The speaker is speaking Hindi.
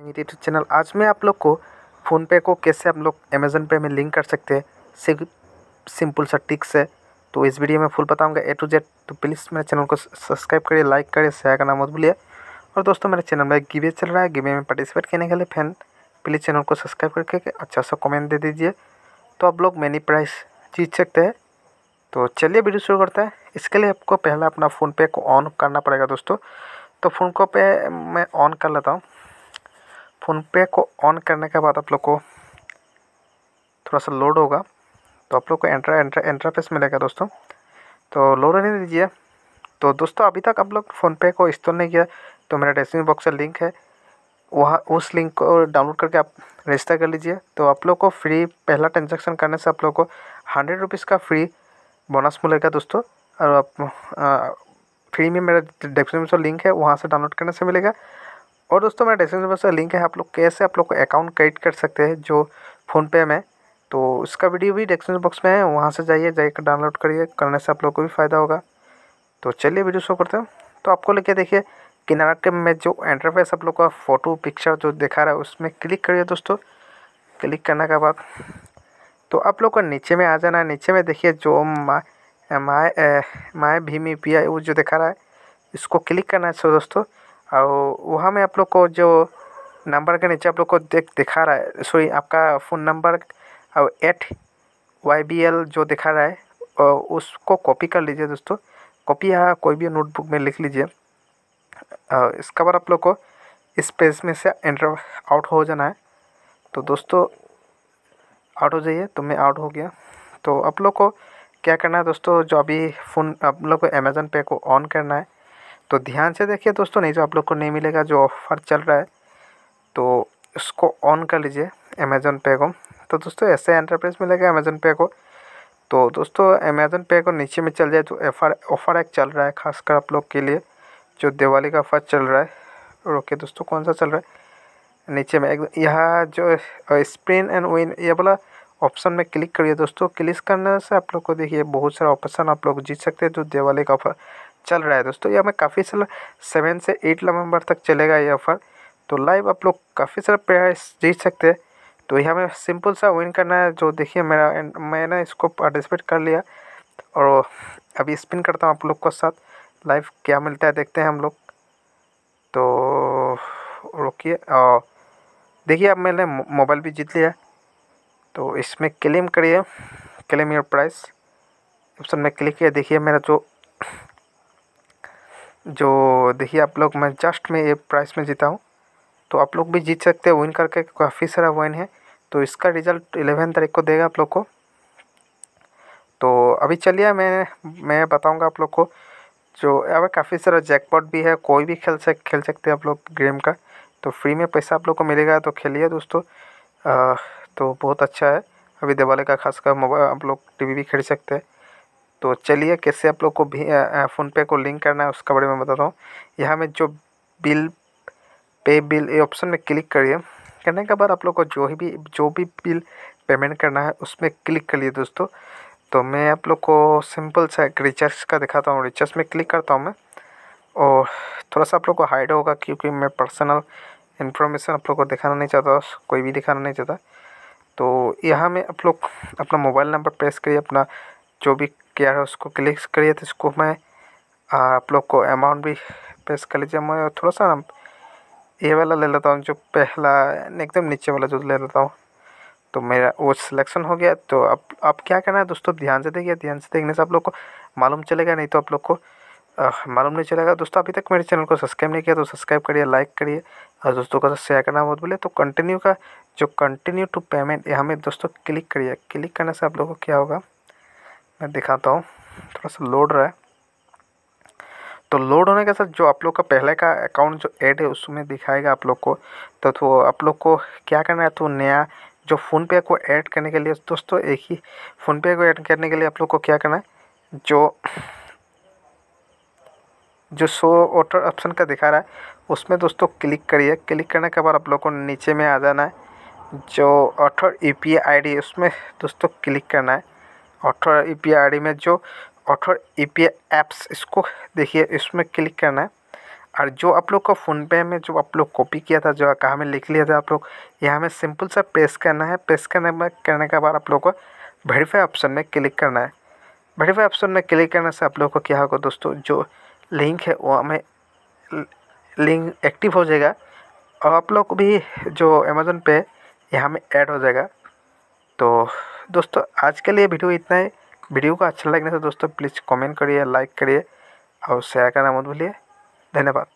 यूट्यूब चैनल आज मैं आप लोग को फ़ोनपे को कैसे आप लोग अमेज़न पे में लिंक कर सकते हैं सिर्फ सिंपल सा टिक्स है तो इस वीडियो में फुल बताऊंगा ए टू जेड तो प्लीज़ मेरे चैनल को सब्सक्राइब करिए लाइक करिए शेयर करना मत भूलिए और दोस्तों मेरे चैनल में गिवे चल रहा है गिवे में पार्टिसिपेट करने के लिए फैन प्लीज़ चैनल को सब्सक्राइब करके अच्छा सा कॉमेंट दे दीजिए तो आप लोग मैनी प्राइस जीत सकते हैं तो चलिए वीडियो शुरू करते हैं इसके लिए आपको पहला अपना फ़ोनपे को ऑन करना पड़ेगा दोस्तों तो फ़ोन को पे मैं ऑन कर लेता हूँ फ़ोनपे को ऑन करने के बाद आप लोग को थोड़ा सा लोड होगा तो आप लोग को एंट्रा एंट्रा एंट्रा पेस मिलेगा दोस्तों तो लोड नहीं दीजिए तो दोस्तों अभी तक आप लोग फ़ोनपे को इंस्टॉल नहीं किया तो मेरा डिस्क्रिप्शन बॉक्स का लिंक है वहाँ उस लिंक को डाउनलोड करके आप रजिस्टर कर लीजिए तो आप लोग को फ्री पहला ट्रांजेक्शन करने से आप लोग को हंड्रेड रुपीज़ का फ्री बोनस मिलेगा दोस्तों और आप आ, फ्री में मेरा डिस्क्रिप्शन लिंक है वहाँ से डाउनलोड करने से मिलेगा और दोस्तों मेरा डिस्क्रिप्शन बॉक्स का लिंक है आप लोग कैसे आप लोग को अकाउंट क्रिएट कर सकते हैं जो फ़ोनपे में तो उसका वीडियो भी डिस्क्रिप्शन बॉक्स में है वहाँ से जाइए जाकर डाउनलोड करिए करने से आप लोग को भी फ़ायदा होगा तो चलिए वीडियो शो करते हैं तो आपको लेके देखिए किनारा के में जो इंटरफेस आप लोग का फ़ोटो पिक्चर जो दिखा रहा है उसमें क्लिक करिए दोस्तों क्लिक करने के बाद तो आप लोग को नीचे में आ जाना है नीचे में देखिए जो माए माए भीम यू पी आई वो जो दिखा रहा है इसको क्लिक करना है दोस्तों और वहाँ में आप लोग को जो नंबर के नीचे आप लोग को देख दिखा रहा है सॉरी आपका फ़ोन नंबर और एट वाई बी एल जो दिखा रहा है और उसको कॉपी कर लीजिए दोस्तों कॉपी यहाँ कोई भी नोटबुक में लिख लीजिए और इसके बाद आप लोग को इस पेज में से एंटर आउट हो जाना है तो दोस्तों आउट हो जाइए तो मैं आउट हो गया तो आप लोग को क्या करना है दोस्तों जो अभी फ़ोन आप लोग को अमेज़न पे को ऑन करना है तो ध्यान से देखिए दोस्तों नहीं तो आप लोग को नहीं मिलेगा जो ऑफ़र चल रहा है तो उसको ऑन कर लीजिए अमेज़ोन पे को तो दोस्तों ऐसे एंटरप्राइज मिलेगा अमेज़ोन पे को तो दोस्तों अमेज़ोन पे को नीचे में चल जाए तो ऑफर ऑफ़र एक चल रहा है खासकर आप लोग के लिए जो दिवाली का ऑफ़र चल रहा है ओके दोस्तों कौन सा चल रहा है नीचे में एक यहाँ जो स्प्रिन एंड विन ये वाला ऑप्शन में क्लिक करिए दोस्तों क्लिक करने से आप लोग को देखिए बहुत सारा ऑप्शन आप लोग जीत सकते हैं जो दिवाली का ऑफर चल रहा है दोस्तों ये हमें काफ़ी सारा सेवन से एट नवंबर तक चलेगा ये ऑफ़र तो लाइव आप लोग काफ़ी सारा प्राइस जीत सकते हैं तो यहाँ में सिंपल सा विन करना है जो देखिए मेरा मैंने इसको पार्टिसिपेट कर लिया और अभी स्पिन करता हूँ आप लोग को साथ लाइव क्या मिलता है देखते हैं हम लोग तो रुकिए और देखिए अब मैंने मोबाइल भी जीत लिया तो इसमें क्लेम करिए क्लेम योर प्राइस ऑप्शन में क्लिक किया देखिए मेरा जो जो देखिए आप लोग मैं जस्ट में ये प्राइस में जीता हूँ तो आप लोग भी जीत सकते हैं विन करके काफ़ी सारा वन है तो इसका रिज़ल्ट इलेवन तारीख को देगा आप लोग को तो अभी चलिए मैं मैं बताऊँगा आप लोग को जो अब काफ़ी सारा जैकपॉट भी है कोई भी खेल सक खेल सकते हैं आप लोग गेम का तो फ्री में पैसा आप लोग को मिलेगा तो खेलिए दोस्तों आ, तो बहुत अच्छा है अभी दिवाली का खासकर मोबाइल आप लोग टीवी भी खरीद सकते हैं तो चलिए कैसे आप लोग को भी फ़ोनपे को लिंक करना है उसके बारे में बताता हूँ यहाँ में जो बिल पे बिल ये ऑप्शन में क्लिक करिए करने के बाद आप लोग को जो ही भी जो भी बिल पेमेंट करना है उसमें क्लिक करिए दोस्तों तो मैं आप लोग को सिंपल सा एक रिचार्ज का दिखाता हूँ रिचार्ज में क्लिक करता हूँ मैं और थोड़ा सा आप लोग को हाइड होगा क्योंकि मैं पर्सनल इन्फॉर्मेशन आप लोग को दिखाना नहीं चाहता कोई भी दिखाना नहीं चाहता तो यहाँ में आप लोग अपना मोबाइल नंबर प्रेस करिए अपना जो भी किया है उसको क्लिक करिए तो इसको मैं आप लोग को अमाउंट भी पेश कर लीजिए मैं थोड़ा सा ये वाला ले लेता हूँ जो पहला एकदम नीचे वाला जो ले लेता हूँ तो मेरा वो सिलेक्शन हो गया तो अब अब क्या करना है दोस्तों ध्यान से देखिए ध्यान से देखने से आप लोग को मालूम चलेगा नहीं तो आप लोग को मालूम नहीं चलेगा दोस्तों अभी तक मेरे चैनल को सब्सक्राइब नहीं किया तो सब्सक्राइब करिए लाइक करिए और दोस्तों का शेयर करना बहुत बोले तो कंटिन्यू का जो कंटिन्यू टू पेमेंट यहाँ में दोस्तों क्लिक करिए क्लिक करने से आप लोग को क्या होगा मैं दिखाता हूँ थोड़ा सा लोड रहा है तो लोड होने के साथ जो आप लोग का पहले का अकाउंट जो ऐड है उसमें दिखाएगा आप लोग को तो, तो आप लोग को क्या करना है तो नया जो फ़ोनपे को ऐड करने के लिए दोस्तों एक ही फ़ोनपे को ऐड करने के लिए आप लोग को क्या करना है जो जो शो ऑटर ऑप्शन का दिखा रहा है उसमें दोस्तों क्लिक करिए क्लिक करने के बाद आप लोग को नीचे में आ जाना है जो ऑटर यू पी आई डी उसमें दोस्तों क्लिक करना है ऑथर ई पी में जो ऑथर ई पी ऐप्स इसको देखिए इसमें क्लिक करना है और जो आप लोग को फ़ोनपे में जो आप लोग कॉपी किया था जो कहाँ में लिख लिया था आप लोग यहाँ में सिंपल सा पेस्ट करना है पेस्ट करने में करने के बाद आप लोग को वेरीफाई ऑप्शन में क्लिक करना है वेरीफाई ऑप्शन में क्लिक करने से आप लोग को क्या होगा दोस्तों जो लिंक है वो हमें लिंक एक्टिव हो जाएगा और आप लोग भी जो अमेज़ोन पे यहाँ में ऐड हो जाएगा तो दोस्तों आज के लिए वीडियो इतना ही वीडियो को अच्छा लगने तो दोस्तों प्लीज़ कमेंट करिए लाइक करिए और शेयर करना मत भूलिए धन्यवाद